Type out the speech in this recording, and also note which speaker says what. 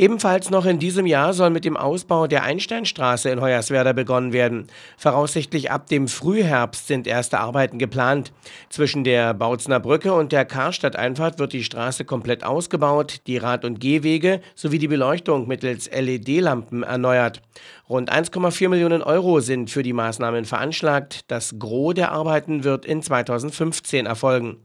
Speaker 1: Ebenfalls noch in diesem Jahr soll mit dem Ausbau der Einsteinstraße in Hoyerswerda begonnen werden. Voraussichtlich ab dem Frühherbst sind erste Arbeiten geplant. Zwischen der Bautzner Brücke und der Karstadt-Einfahrt wird die Straße komplett ausgebaut, die Rad- und Gehwege sowie die Beleuchtung mittels LED-Lampen erneuert. Rund 1,4 Millionen Euro sind für die Maßnahmen veranschlagt. Das Gros der Arbeiten wird in 2015 erfolgen.